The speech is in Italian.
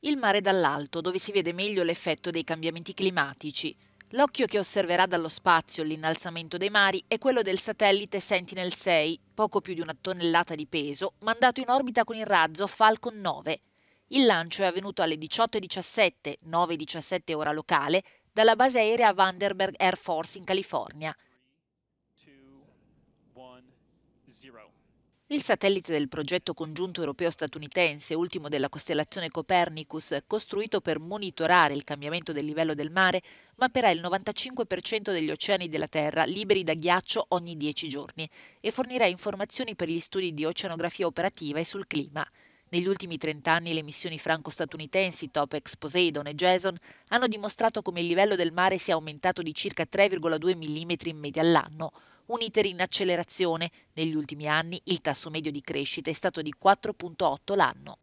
il mare dall'alto, dove si vede meglio l'effetto dei cambiamenti climatici. L'occhio che osserverà dallo spazio l'innalzamento dei mari è quello del satellite Sentinel-6, poco più di una tonnellata di peso, mandato in orbita con il razzo Falcon 9. Il lancio è avvenuto alle 18.17, 9.17 ora locale, dalla base aerea Vandenberg Air Force in California. 2, 1, 0. Il satellite del progetto congiunto europeo-statunitense, ultimo della costellazione Copernicus, costruito per monitorare il cambiamento del livello del mare, mapperà il 95% degli oceani della Terra liberi da ghiaccio ogni 10 giorni e fornirà informazioni per gli studi di oceanografia operativa e sul clima. Negli ultimi trent'anni le missioni franco-statunitensi Topex, Poseidon e Jason hanno dimostrato come il livello del mare sia aumentato di circa 3,2 mm in media all'anno, un iter in accelerazione. Negli ultimi anni il tasso medio di crescita è stato di 4,8 l'anno.